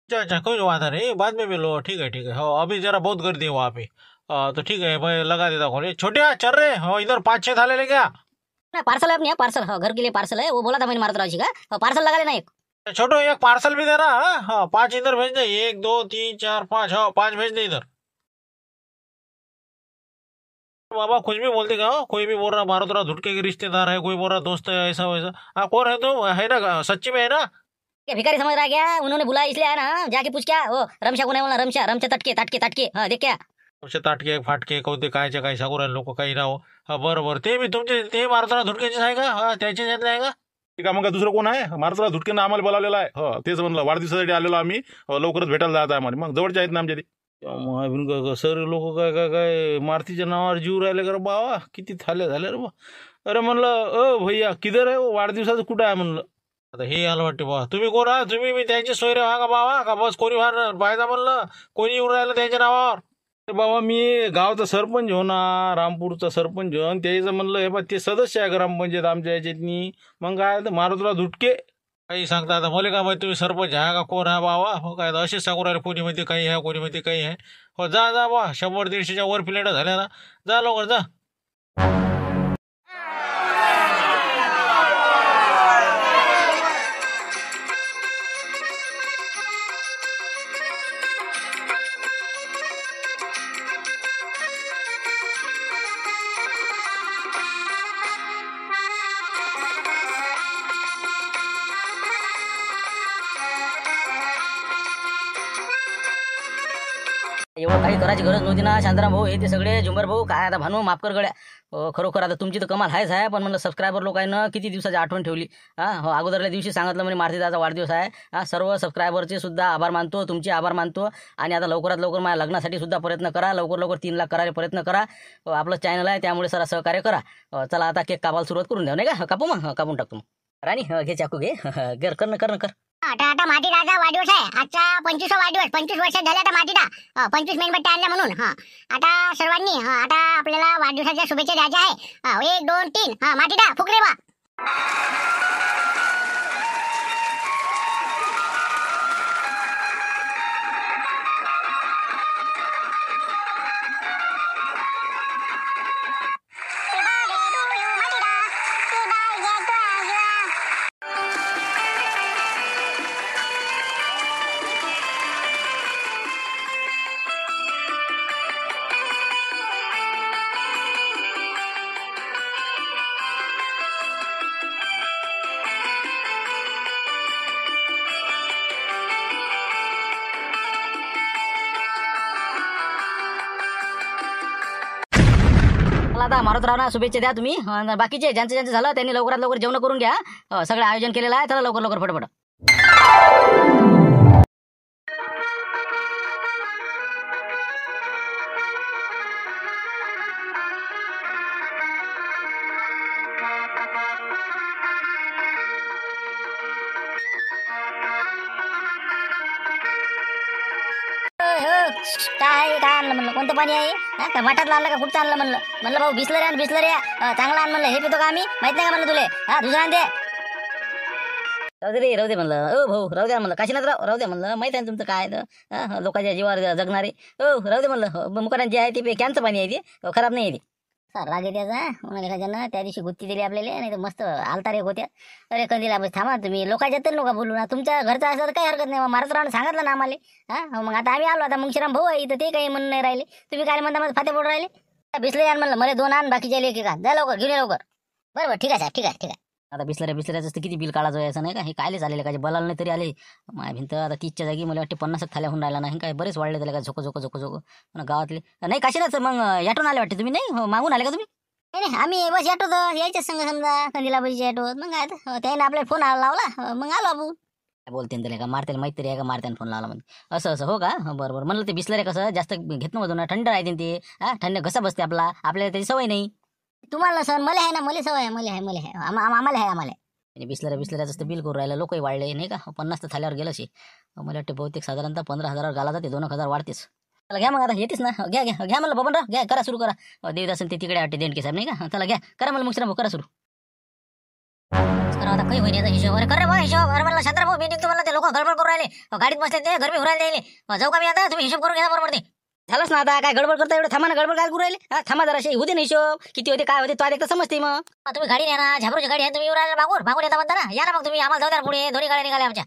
अच्छा अच्छा कोई वादा नहीं बाद में मिलो ठीक है ठीक है हाँ अभी जरा बहुत गर्दी है वहाँ पे आ, हाँ, तो ठीक है भाई लगा देता हूँ छोटे चल रहे हो हाँ, इधर पाँच छः थाले ले गया ना पार्सल है अपने पार्सल हाँ घर के लिए पार्सल है वो बोला था मैंने मारुतराव जी का पार्सल लगा लेना एक अच्छा, छोटो एक पार्सल भी देना हाँ पाँच इधर भेज दे एक दो तीन चार पाँच हाँ पाँच भेज दे इधर तो बाबा कुछ भी बोलते क्या कोई भी बोल रहा मारो तेरा तो धुटके के रिश्तेदार है कोई बोल रहा दोस्त है ऐसा वैसा आप कौन है तो है ना सच्ची में है ना क्या भिखारी समझ रहा क्या उन्होंने बुलाया इसलिए आया ना हाँ? जाके पूछ क्या ओ रमशा कौन है बोला रमशा रमशा तटके तटके तटके हाँ देख क्या रमशा ताटके फाटके कोणते कायचे काही सांगू राहिले लोक काही ना हो हा बर बर ते मी तुमचे ते मारताना धुडक्याचे आहे का हा त्याचे आहे का ठीक आहे मग दुसरं कोण आहे मारताना तो धुडकेनं आम्हाला बोलावलेला आहे हो हाँ, तेच म्हणलं वाढदिवसासाठी आलेलो आम्ही लवकरच भेटायला जात आहे मग जवळचे आहेत ना आमच्या मग सर लोक काय काय काय मारुतीच्या नावावर जीव राहिले का बावा किती थाल्या झाल्या रे बा अरे म्हणलं अ भैया किधर रे हो? वाढदिवसाचं कुठं आहे म्हणलं आता हे आलं वाटते बा तुम्ही कोण आहात तुम्ही मी त्यांची सोयरे व्हा का बावा का बस कोणी व्हा पाहिजे म्हणलं कोणी येऊन राहिलं त्यांच्या नावावर अरे बाबा मी गावचा सरपंच हो ना रामपूरचा सरपंच हो त्याचं म्हणलं हे बा ते सदस्य आहे ग्रामपंचायत आमच्या याच्यातनी मग काय मारुतीला धुटके काही सांगता आता मला का माहिती तुम्ही सरपंच आहे का कोण आहे बाबा हो काय असेच सांगू राहिले कोणी काही आहे कोणी माहिती काही आहे हो जा जा बा शंभर दीडशेच्या वर प्लेट झाल्या ना जा लवकर जा एवढं काही करायची गरज नव्हती ना शांताराम भाऊ हे ते सगळे झुंबर भाऊ काय आता भानू माफ कर गड्या खरोखर आता तुमची तर कमाल आहेच आहे पण म्हणलं सबस्क्रायबर ना किती दिवसाची आठवण ठेवली हां हो, अगोदरल्या दिवशी सांगितलं म्हणजे मारतीदाचा वाढदिवस आहे सर्व सबस्क्रायबरचे सुद्धा आभार मानतो तुमचे आभार मानतो आणि आता लवकरात लवकर माझ्या लग्नासाठी सुद्धा प्रयत्न करा लवकर लवकर तीन लाख करायला प्रयत्न करा आपलं चॅनल आहे त्यामुळे सर सहकार्य करा चला आता केक कापाल सुरुवात करून द्या नाही का कापू मग कापून टाकतो मग राणी घे चाकू घे कर कर आता आता मातीदाचा वाढदिवस आहे आजचा पंचवीस वाढदिवस पंचवीस वर्षात झाले आता मातीदा पंचवीस मिनिट आणल्या म्हणून हा आता सर्वांनी आता आपल्याला वाढदिवसाच्या शुभेच्छा द्यायच्या आहे एक दोन तीन हा मातीदा फुकरे वा आता मारत राहा शुभेच्छा द्या तुम्ही बाकीचे ज्यांचं ज्यांचं झालं त्यांनी लवकरात लवकर जेवण करून घ्या सगळं आयोजन केलेलं आहे त्याला लवकर लवकर फटफट माठात आणलं का कुठचं आणलं म्हणलं म्हणलं भाऊ भिसलं रे भिसलं रे चांगलं आण म्हणलं हे पितो का आम्ही माहित नाही का म्हणलं तुले हा दुसरा दे राहू दे रे राहू दे म्हणलं ओ भाऊ राहू द्या म्हणलं काशीनाथ राव राहू दे म्हणलं माहित आहे तुमचं काय लोकांच्या जीवावर जगणारे ओ राहू दे म्हणलं मुकरांची आहे ती कॅनचं पाणी आहे ते खराब नाही आहे ते चालला गे त्याचा ना त्या दिवशी गुत्ती दिली आपल्याला नाही तर मस्त आलता रे होत्या अरे कधीला बस थांबा तुम्ही लोकांच्या तर नका बोलू ना तुमच्या घरचा असं तर काही हरकत नाही मग मारत राहून सांगितलं ना आम्हाला हा मग आता आम्ही आलो आता मग मुंगशीराम भाऊ आहे इथं ते काही म्हणून नाही राहिले तुम्ही काय म्हणता माझं फाते पडून राहिले भिसले यान म्हणलं मला दोन आण बाकीच्या का जा लवकर घेऊन लवकर बरं बरं ठीक आहे साहेब ठीक आहे ठीक आहे आता बिसलऱ्या बिसलऱ्याचं असतं किती बिल काढायचं जायचं नाही का हे कायले चालेल काय बलाल नाही तरी आले माय भिंत आता तीसच्या जागी मला वाटते पन्नास थाल्या होऊन राहिला नाही काय बरेच वाढले त्याला काय झोको झोको झोको झोको पण गावातले नाही नाच मग याटून आले वाटते तुम्ही नाही हो, मागून आले का तुम्ही नाही आम्ही बस याटो यायच्या संघ समजा कंदिलाबाईच्या याटो मग काय त्याने आपल्याला फोन लावला मग आलो बाबू काय बोलते त्याला का मारते माहीत आहे का मारते फोन लावला म्हणजे असं असं हो का बरोबर म्हणलं ते रे कसं जास्त घेत नव्हतं ना थंड राहते ते हा थंड कसं बसते आपला आपल्याला त्याची सवय नाही तुम्हाला सर मले आहे ना मला सवय मले मला आहे मला आहे आम्हाला आहे आम्हाला आहे. आणि बिसलेऱ्या बिल करू राहिलं लोकही वाढले नाही का पन्नास तर थाल्यावर गेलं शे मला वाटते बहुतेक साधारणतः पंधरा हजारावर गाला जाते दोन एक हजार वाढतेच चला घ्या मग आता येतेच ना घ्या घ्या घ्या मला बबनराव घ्या करा सुरू करा देवदासन ते तिकडे वाटते देणके साहेब नाही का चला घ्या करा मला मुक्षराम करा सुरू करा आता काही होईल याचा हिशोब अरे करा भाऊ हिशोब अरे मला शांतरा भाऊ मी निघतो मला ते लोक गडबड करू राहिले गाडीत बसले ते गरमी होऊ राहिले जाऊ का मी आता तुम्ही हिशोब करून घ्या बरोबर ते झालंच ना आता काय गडबड करता एवढं थांबा ना गडबड काय करू राहिले थांबा जरा होती ना हिशोब किती होते काय होते तो एकदा समजते मग तुम्ही गाडी ना झाबरूची गाडी आहे तुम्ही येऊन राहिला येता म्हणता ना या ना मग तुम्ही आम्हाला जाऊ द्या पुढे दोन्ही गाड्या निघाल्या आमच्या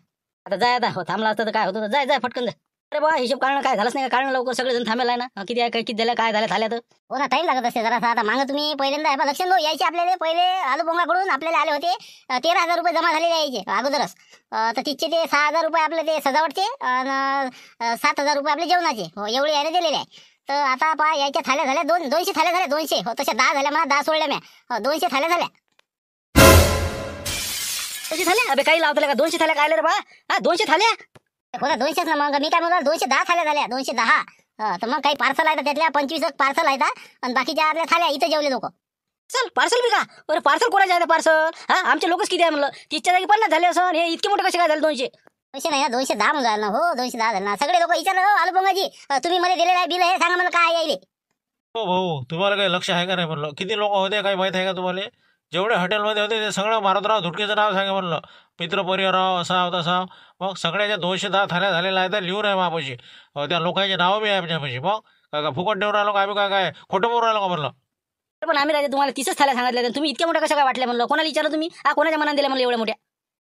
आता जाय आता हो थांबला असतं तर काय होतं जाय जाय फटकन जाय अरे बा हिशोब कारण काय झालंच नाही कारण लवकर जण थांबेल ना किती आहे काय किती झालं काय झालं झाल्या तर हो ना टाईम लागत असते जरा आता मागं तुम्ही पहिल्यांदा आहे लक्ष दो यायचे आपल्याला पहिले आलू बोंगाकडून आपल्याला आले होते तेरा हजार रुपये जमा झालेले यायचे अगोदरच तर तिथचे ते सहा हजार रुपये आपले ते सजावटचे आणि सात हजार रुपये आपले जेवणाचे हो एवढे यायला दिलेले आहे तर आता पहा यायच्या थाल्या झाल्या दोन दोनशे थाल्या झाल्या दोनशे हो तशा दहा झाल्या मला दहा सोडल्या म्या हो, दोनशे थाल्या झाल्या दोनशे थाल्या अबे काही लावतल्या का दोनशे थाल्या काय रे बा हा दोनशे थाल्या बघा दोनशेच ना मग मी काय म्हणलं दोनशे दहा थाल्या झाल्या दोनशे दहा तर मग काही पार्सल आहे त्यातल्या पंचवीस पार्सल आहेत आणि बाकी आपल्या थाल्या इथं जेवले लोक चल पार्सल बी का बरं पार्सल कोणा आहे पार्सल हा आमचे लोकच किती आहे म्हणलं तिच्या जागी पन्नास झाले असं हे इतके मोठे कसे काय झाले दोनशे दोनशे नाही दोनशे दहा म्हणून ना हो दोनशे दहा झालं ना सगळे लोक विचारलं हो, आलो बंगाजी तुम्ही मला दिलेलं आहे बिल हे सांगा मला काय यायले हो भाऊ तुम्हाला काही लक्ष आहे का नाही म्हणलं किती लोक होते काही माहित आहे का तुम्हाला जेवढे हॉटेलमध्ये होते ते सगळं मारोतराव धुडकीचं नाव सांगे म्हणलं मित्र परिवाराव असा तसा मग सगळ्याच्या दोष दहा थाल्या झालेल्या आहेत त्या लिहून आहे मापाशी त्या लोकांची नावं बी आहे आमच्यापाशी मग काय का फुकट ठेवून राहिलो का आम्ही काय काय खोटं बोलून राहिलो का म्हणलं पण आम्ही राजे तुम्हाला तीसच थाल्या सांगितलं तुम्ही इतक्या मोठ्या कशा काय वाटल्या म्हणलं कोणाला विचारलं तुम्ही हा कोणाच्या मनात दिल्या म्हणलं एवढ्या मोठ्या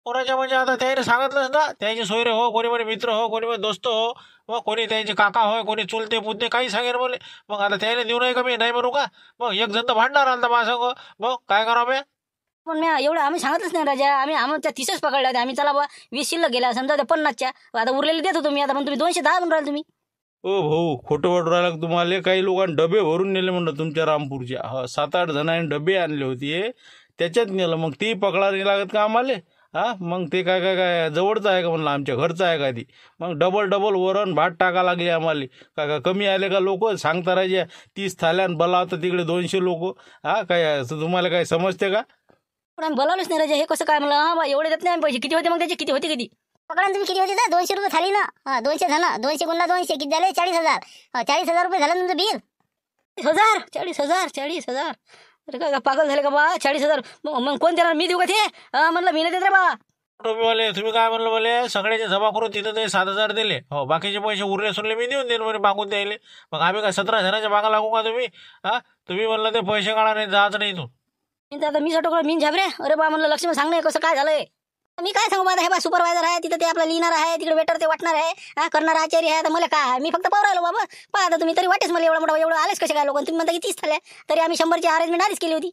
कोणाच्या म्हणजे आता त्याने सांगितलंच ना त्याचे सोयरे हो कोणी म्हणे मित्र हो कोणी म्हणे दोस्त हो मग कोणी त्यांचे काका हो कोणी चुलते बुद्धे काही सांगेल बोले मग आता त्याने देऊ नाही का मी नाही म्हणू का मग एक जण तर भांडणार आलता माझं मग काय करावं मी पण मी एवढं आम्ही सांगतच नाही राजा आम्ही आम्हाला त्या पकडला पकडल्या आम्ही चला बा वीस शिल्लक गेल्या समजा त्या पन्नासच्या आता उरलेले देतो तुम्ही आता पण तुम्ही दोनशे दहा म्हणून राहिले तुम्ही ओ भाऊ खोटं वाटू राहिलं तुम्हाला काही लोकांनी डबे भरून नेले म्हणलं तुमच्या रामपूरच्या सात आठ जणांनी डबे आणले होते त्याच्यात नेलं मग ते पकडा लागत का आम्हाला हा मग ते काय काय काय जवळचं आहे का म्हणलं आमच्या घरचं आहे का ती मग डबल डबल वरण भात टाका लागली आम्हाला काय का कमी आले का लोक सांगता राहिजे तीस थाल्यान बला होतं तिकडे दोनशे लोक हा काय तुम्हाला काय समजते का पण आम्ही बोलावलंच नाही राजा हे कसं काय म्हणलं हा एवढे देत नाही पैसे किती होते मग त्याची किती होते किती पकडा तुम्ही किती होते तर दोनशे रुपये झाली ना हा दोनशे झाला दोनशे गुणला दोनशे किती झाले चाळीस हजार चाळीस हजार रुपये झालं तुमचं बिल हजार चाळीस हजार चाळीस हजार अरे का पागल झाले का बा चाळीस हजार मग कोण देणार मी देऊ का ते म्हणलं मी नाही देत बा तुम्ही बोले तुम्ही काय म्हणलं बोले सगळ्याचे जमा करून तिथं ते सात हजार दिले हो बाकीचे पैसे उरले सुरले मी देऊन देईन म्हणे मागून द्यायले मग आम्ही का सतरा हजाराच्या मागा लागू का तुम्ही हा तुम्ही म्हणलं ते पैसे काढा नाही जात नाही तू आता मी सटोकडं मी झाबरे अरे बा म्हणलं लक्ष्मी सांग नाही कसं काय झालंय मी काय सांगू माझा हे बा सुपरवायझर आहे तिथं ते आपला लिहिणार आहे तिकडे वेटर ते वाटणार आहे हा करणार आचारी आहे तर मला काय मी फक्त राहिलो बाबा पहा आता तुम्ही तरी वाटेस मला एवढा मोठा एवढं आलेच कसे काय लोक तुम्ही म्हणता कितीच तीस थाल्या तरी आम्ही शंभरची अरेंजमेंट आधीच केली होती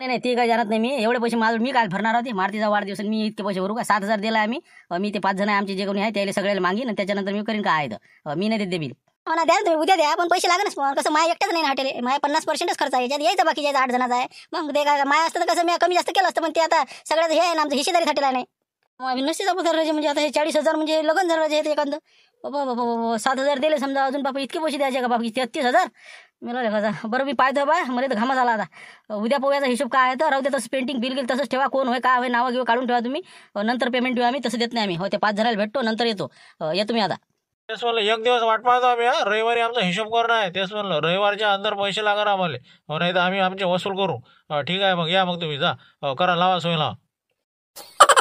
नाही नाही ते काय जाणत नाही मी एवढे पैसे माझं मी काय भरणार होते मारतीचा वाढदिवस मी इतके पैसे भरू का सात हजार दिला आम्ही मी ते पाच जण आमचे जे कोणी आहे त्याला सगळ्याला मागीन आणि त्याच्यानंतर मी करीन काय आहे मी नाही देते बिल हो ना द्या तुम्ही उद्या द्या पण पैसे लागणार पण कसं माय एकटाच नाही हॉटेल माझ्या पन्नास पर्सेंटच खर्च आहे यायचं बाकी जायचं आठ जणांचा आहे मग ते काय माय असतं तर कसं मी कमी जास्त केलं असतं पण ते आता सगळ्यात हे आहे ना आमचं हिशेदारी हॉटेल नाही आम्ही नसते पगार राहायचे म्हणजे आता हे चाळीस हजार म्हणजे लग्न झालं राहायचे एखादं बाबा बाबा बाबा सात हजार दिले समजा अजून बापा इतके पैसे द्यायचे का बाप तेहतीस हजार मिळाले का बरं मी पाहतो बा मला तर घामा झाला आता उद्या पोव्याचा हिशोब काय आहे तर राहू दे तसं पेंटिंग बिल गेल तसंच ठेवा कोण होय काय होय नावं घेऊ काढून ठेवा तुम्ही नंतर पेमेंट देऊ आम्ही तसं देत नाही आम्ही हो ते पाच जणांना भेटतो नंतर येतो या तुम्ही आता तेच म्हणलं एक दिवस वाट पाहतो आम्ही हा रविवारी आमचा हिशोब करणं आहे तेच म्हणलं रविवारच्या अंदर पैसे लागणार आम्हाला हो नाही तर आम्ही आमचे वसूल करू ठीक आहे मग या मग तुम्ही जा करा लावा सोय लावा